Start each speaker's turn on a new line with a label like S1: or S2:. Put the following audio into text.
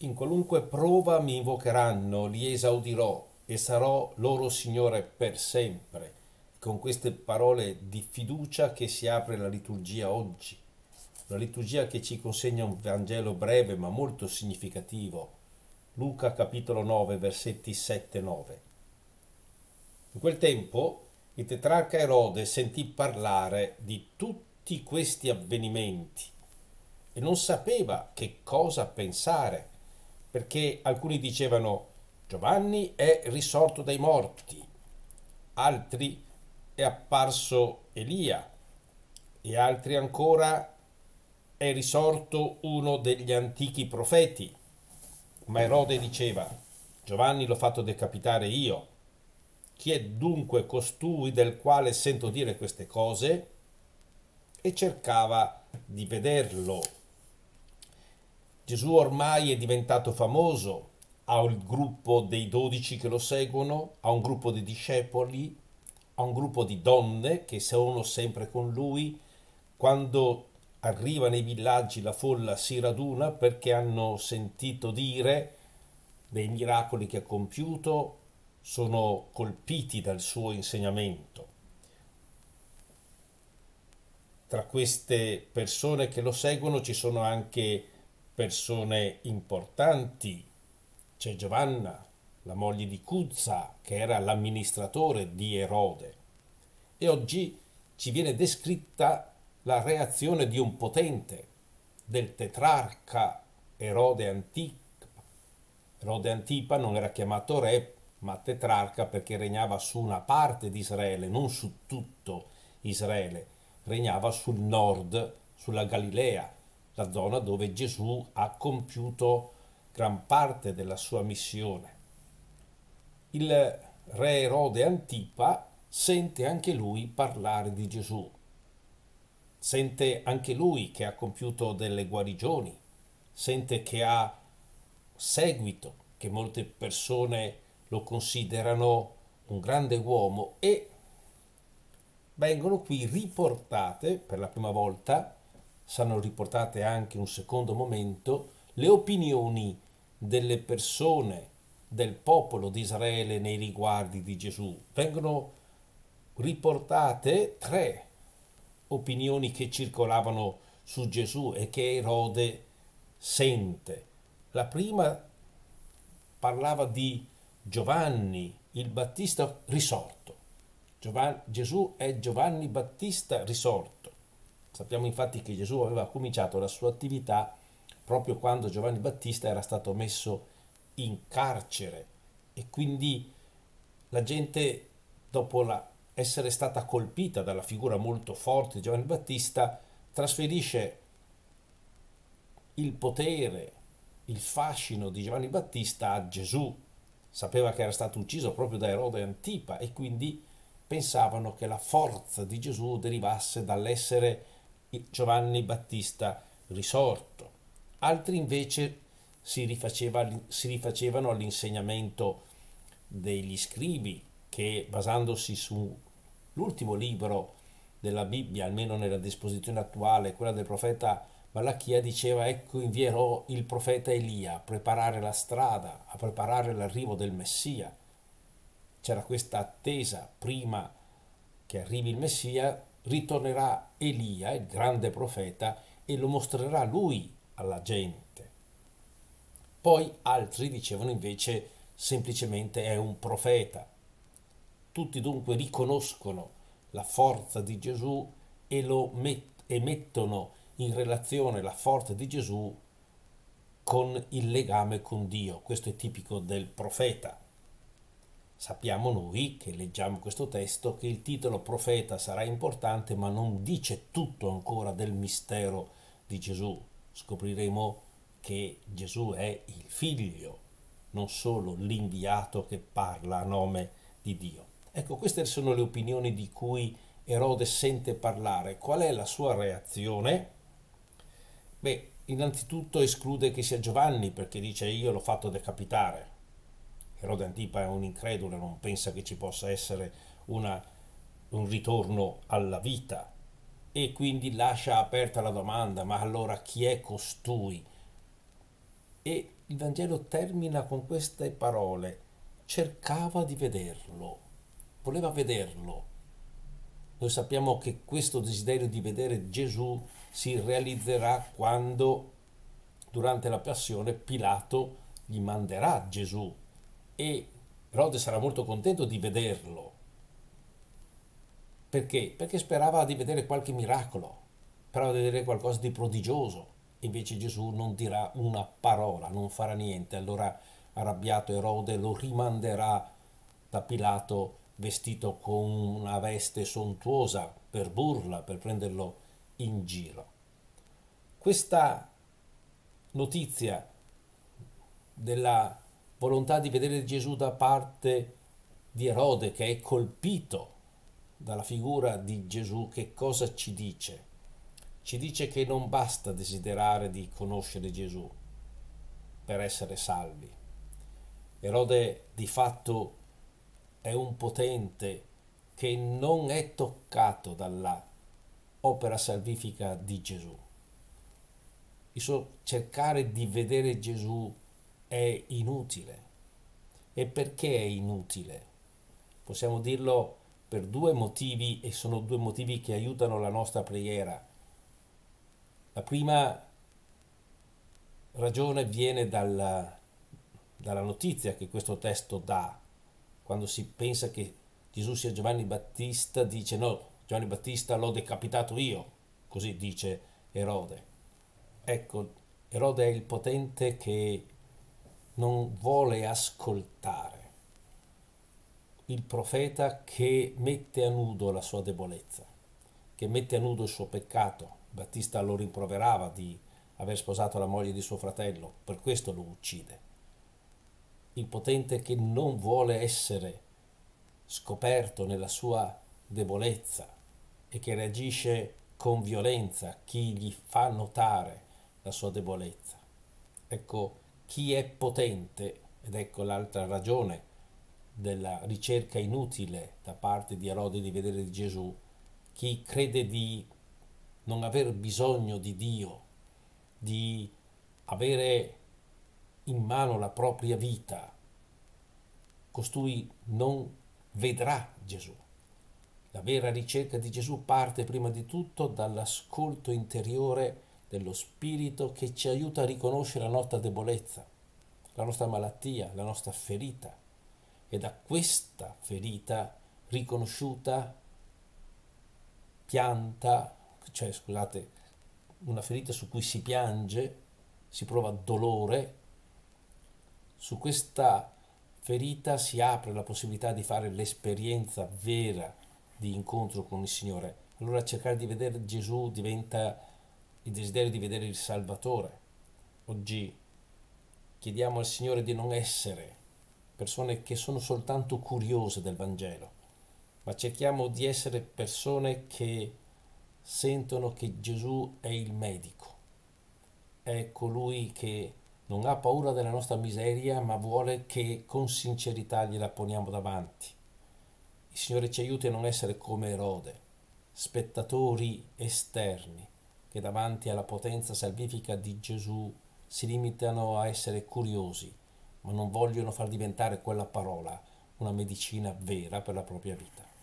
S1: In qualunque prova mi invocheranno, li esaudirò e sarò loro Signore per sempre. Con queste parole di fiducia che si apre la liturgia oggi, la liturgia che ci consegna un Vangelo breve ma molto significativo. Luca capitolo 9 versetti 7-9. In quel tempo il tetrarca Erode sentì parlare di tutti questi avvenimenti e non sapeva che cosa pensare perché alcuni dicevano Giovanni è risorto dai morti, altri è apparso Elia e altri ancora è risorto uno degli antichi profeti. Ma Erode diceva, Giovanni l'ho fatto decapitare io. Chi è dunque costui del quale sento dire queste cose? E cercava di vederlo Gesù ormai è diventato famoso, ha il gruppo dei dodici che lo seguono, ha un gruppo di discepoli, ha un gruppo di donne che sono sempre con lui. Quando arriva nei villaggi la folla si raduna perché hanno sentito dire dei miracoli che ha compiuto, sono colpiti dal suo insegnamento. Tra queste persone che lo seguono ci sono anche persone importanti. C'è Giovanna, la moglie di Cuzza, che era l'amministratore di Erode. E oggi ci viene descritta la reazione di un potente, del tetrarca Erode Antipa. Erode Antipa non era chiamato re, ma tetrarca perché regnava su una parte di Israele, non su tutto Israele, regnava sul nord, sulla Galilea, la zona dove Gesù ha compiuto gran parte della sua missione. Il re Erode Antipa sente anche lui parlare di Gesù, sente anche lui che ha compiuto delle guarigioni, sente che ha seguito, che molte persone lo considerano un grande uomo e vengono qui riportate per la prima volta saranno riportate anche un secondo momento le opinioni delle persone, del popolo di Israele nei riguardi di Gesù. Vengono riportate tre opinioni che circolavano su Gesù e che Erode sente. La prima parlava di Giovanni il Battista risorto. Giovanni, Gesù è Giovanni Battista risorto Sappiamo infatti che Gesù aveva cominciato la sua attività proprio quando Giovanni Battista era stato messo in carcere e quindi la gente dopo la, essere stata colpita dalla figura molto forte di Giovanni Battista trasferisce il potere, il fascino di Giovanni Battista a Gesù. Sapeva che era stato ucciso proprio da Erode Antipa e quindi pensavano che la forza di Gesù derivasse dall'essere Giovanni Battista risorto, altri invece si, rifaceva, si rifacevano all'insegnamento degli scribi che basandosi sull'ultimo libro della Bibbia, almeno nella disposizione attuale, quella del profeta Malachia, diceva ecco invierò il profeta Elia a preparare la strada, a preparare l'arrivo del Messia. C'era questa attesa prima che arrivi il Messia ritornerà Elia, il grande profeta, e lo mostrerà lui alla gente. Poi altri dicevano invece semplicemente è un profeta. Tutti dunque riconoscono la forza di Gesù e, lo met- e mettono in relazione la forza di Gesù con il legame con Dio. Questo è tipico del profeta. Sappiamo noi che leggiamo questo testo che il titolo profeta sarà importante ma non dice tutto ancora del mistero di Gesù. Scopriremo che Gesù è il figlio, non solo l'inviato che parla a nome di Dio. Ecco, queste sono le opinioni di cui Erode sente parlare. Qual è la sua reazione? Beh, innanzitutto esclude che sia Giovanni perché dice io l'ho fatto decapitare però D'Antipa è un incredulo, non pensa che ci possa essere una, un ritorno alla vita e quindi lascia aperta la domanda, ma allora chi è costui? E il Vangelo termina con queste parole, cercava di vederlo, voleva vederlo. Noi sappiamo che questo desiderio di vedere Gesù si realizzerà quando, durante la passione, Pilato gli manderà Gesù e Rode sarà molto contento di vederlo. Perché? Perché sperava di vedere qualche miracolo, sperava di vedere qualcosa di prodigioso. Invece Gesù non dirà una parola, non farà niente. Allora arrabbiato Erode lo rimanderà da Pilato vestito con una veste sontuosa per burla, per prenderlo in giro. Questa notizia della volontà di vedere Gesù da parte di Erode che è colpito dalla figura di Gesù, che cosa ci dice? Ci dice che non basta desiderare di conoscere Gesù per essere salvi. Erode di fatto è un potente che non è toccato dalla opera salvifica di Gesù. Il suo cercare di vedere Gesù è inutile. E perché è inutile? Possiamo dirlo per due motivi e sono due motivi che aiutano la nostra preghiera. La prima ragione viene dalla, dalla notizia che questo testo dà, quando si pensa che Gesù sia Giovanni Battista, dice no, Giovanni Battista l'ho decapitato io, così dice Erode. Ecco, Erode è il potente che non vuole ascoltare il profeta che mette a nudo la sua debolezza, che mette a nudo il suo peccato. Battista lo rimproverava di aver sposato la moglie di suo fratello, per questo lo uccide. Il potente che non vuole essere scoperto nella sua debolezza e che reagisce con violenza a chi gli fa notare la sua debolezza. Ecco, chi è potente, ed ecco l'altra ragione della ricerca inutile da parte di Erode di vedere di Gesù, chi crede di non aver bisogno di Dio, di avere in mano la propria vita, costui non vedrà Gesù. La vera ricerca di Gesù parte prima di tutto dall'ascolto interiore dello spirito che ci aiuta a riconoscere la nostra debolezza, la nostra malattia, la nostra ferita. E da questa ferita riconosciuta pianta, cioè scusate, una ferita su cui si piange, si prova dolore, su questa ferita si apre la possibilità di fare l'esperienza vera di incontro con il Signore. Allora cercare di vedere Gesù diventa il desiderio di vedere il Salvatore. Oggi chiediamo al Signore di non essere persone che sono soltanto curiose del Vangelo, ma cerchiamo di essere persone che sentono che Gesù è il medico, è colui che non ha paura della nostra miseria, ma vuole che con sincerità gliela poniamo davanti. Il Signore ci aiuti a non essere come Erode, spettatori esterni, che davanti alla potenza salvifica di Gesù si limitano a essere curiosi, ma non vogliono far diventare quella parola una medicina vera per la propria vita.